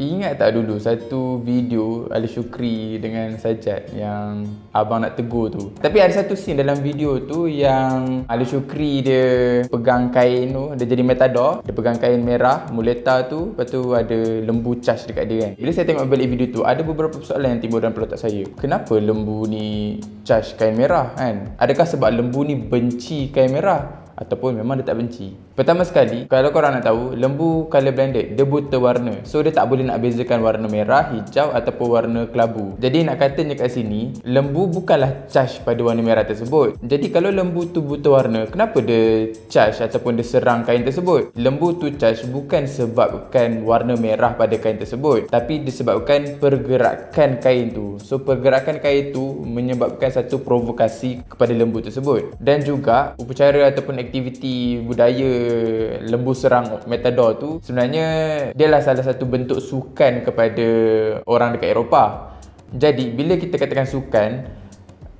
Ingat tak dulu satu video Ali Shukri dengan Sajat yang abang nak tegur tu. Tapi ada satu scene dalam video tu yang Ali Shukri dia pegang kain tu, dia jadi metador, dia pegang kain merah, muleta tu, lepas tu ada lembu charge dekat dia kan. Bila saya tengok balik video tu, ada beberapa persoalan yang timbul dalam pelotak saya. Kenapa lembu ni charge kain merah kan? Adakah sebab lembu ni benci kain merah? Ataupun memang dia tak benci? Pertama sekali, kalau korang nak tahu, lembu color blended, dia buta warna. So, dia tak boleh nak bezakan warna merah, hijau ataupun warna kelabu. Jadi, nak katanya kat sini, lembu bukanlah charge pada warna merah tersebut. Jadi, kalau lembu tu buta warna, kenapa dia charge ataupun dia serang kain tersebut? Lembu tu charge bukan sebabkan warna merah pada kain tersebut. Tapi, disebabkan pergerakan kain tu. So, pergerakan kain tu menyebabkan satu provokasi kepada lembu tersebut. Dan juga, upacara ataupun aktiviti budaya lembu serang Metador tu sebenarnya dia lah salah satu bentuk sukan kepada orang dekat Eropah. Jadi bila kita katakan sukan,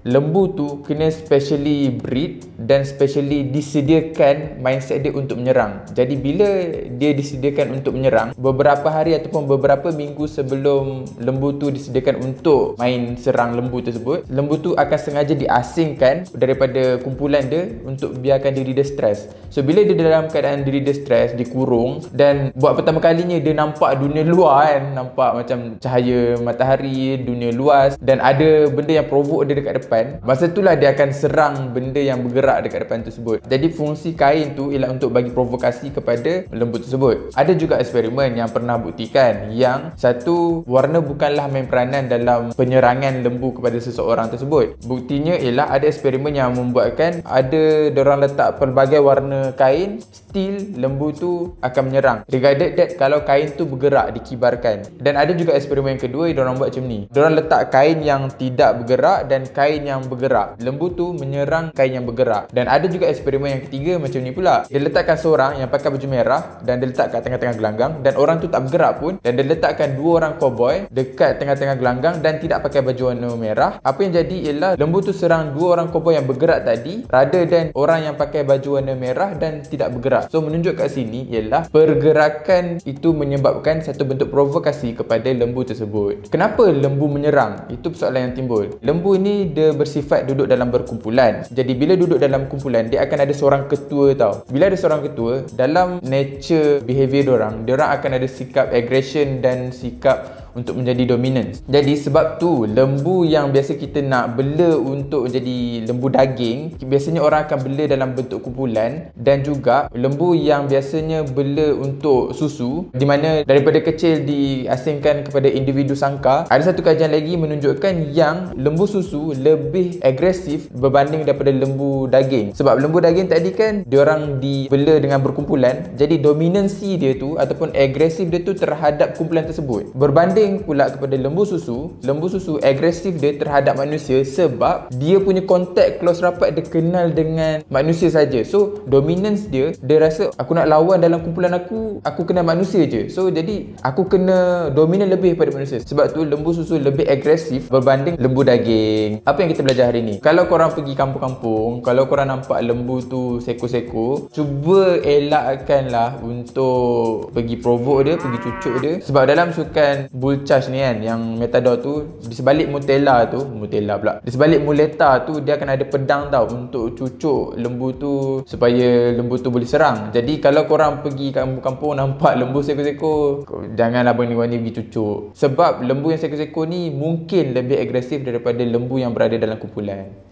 lembu tu kena specially breed dan specially disediakan mindset dia untuk menyerang. Jadi bila dia disediakan untuk menyerang, beberapa hari ataupun beberapa minggu sebelum lembu tu disediakan untuk main serang lembu tersebut, lembu tu akan sengaja diasingkan daripada kumpulan dia untuk biarkan diri dia stres. So bila dia dalam keadaan diri dia stres, dikurung dan buat pertama kalinya dia nampak dunia luar kan, nampak macam cahaya matahari, dunia luas dan ada benda yang provoke dia dekat depan depan Masa tu lah dia akan serang benda yang bergerak dekat depan tersebut Jadi fungsi kain tu ialah untuk bagi provokasi kepada lembut tersebut Ada juga eksperimen yang pernah buktikan Yang satu, warna bukanlah main peranan dalam penyerangan lembu kepada seseorang tersebut Buktinya ialah ada eksperimen yang membuatkan Ada orang letak pelbagai warna kain Still lembu tu akan menyerang Regarded that kalau kain tu bergerak dikibarkan Dan ada juga eksperimen kedua yang diorang buat macam ni Diorang letak kain yang tidak bergerak dan kain kain yang bergerak. Lembu tu menyerang kain yang bergerak. Dan ada juga eksperimen yang ketiga macam ni pula. Dia letakkan seorang yang pakai baju merah dan dia letak kat tengah-tengah gelanggang dan orang tu tak bergerak pun dan dia letakkan dua orang cowboy dekat tengah-tengah gelanggang dan tidak pakai baju warna merah. Apa yang jadi ialah lembu tu serang dua orang cowboy yang bergerak tadi rather than orang yang pakai baju warna merah dan tidak bergerak. So menunjuk kat sini ialah pergerakan itu menyebabkan satu bentuk provokasi kepada lembu tersebut. Kenapa lembu menyerang? Itu persoalan yang timbul. Lembu ni dia bersifat duduk dalam berkumpulan. Jadi bila duduk dalam kumpulan, dia akan ada seorang ketua tau. Bila ada seorang ketua, dalam nature behavior orang, dia orang akan ada sikap aggression dan sikap untuk menjadi dominant. Jadi sebab tu lembu yang biasa kita nak bela untuk jadi lembu daging, biasanya orang akan bela dalam bentuk kumpulan dan juga lembu yang biasanya bela untuk susu di mana daripada kecil diasingkan kepada individu sangka. Ada satu kajian lagi menunjukkan yang lembu susu lebih agresif berbanding daripada lembu daging. Sebab lembu daging tadi kan diorang dibela dengan berkumpulan, jadi dominansi dia tu ataupun agresif dia tu terhadap kumpulan tersebut. Berbanding berbanding pula kepada lembu susu, lembu susu agresif dia terhadap manusia sebab dia punya kontak close rapat dia kenal dengan manusia saja. So dominance dia dia rasa aku nak lawan dalam kumpulan aku, aku kenal manusia je. So jadi aku kena dominan lebih pada manusia. Sebab tu lembu susu lebih agresif berbanding lembu daging. Apa yang kita belajar hari ni? Kalau korang pergi kampung-kampung, kalau korang nampak lembu tu seko-seko, cuba elakkanlah untuk pergi provoke dia, pergi cucuk dia sebab dalam sukan bulu full charge ni kan yang metadot tu di sebalik mutella tu mutella pula di sebalik muleta tu dia akan ada pedang tau untuk cucuk lembu tu supaya lembu tu boleh serang jadi kalau korang pergi kampung-kampung nampak lembu seko-seko janganlah berani-berani pergi cucuk sebab lembu yang seko-seko ni mungkin lebih agresif daripada lembu yang berada dalam kumpulan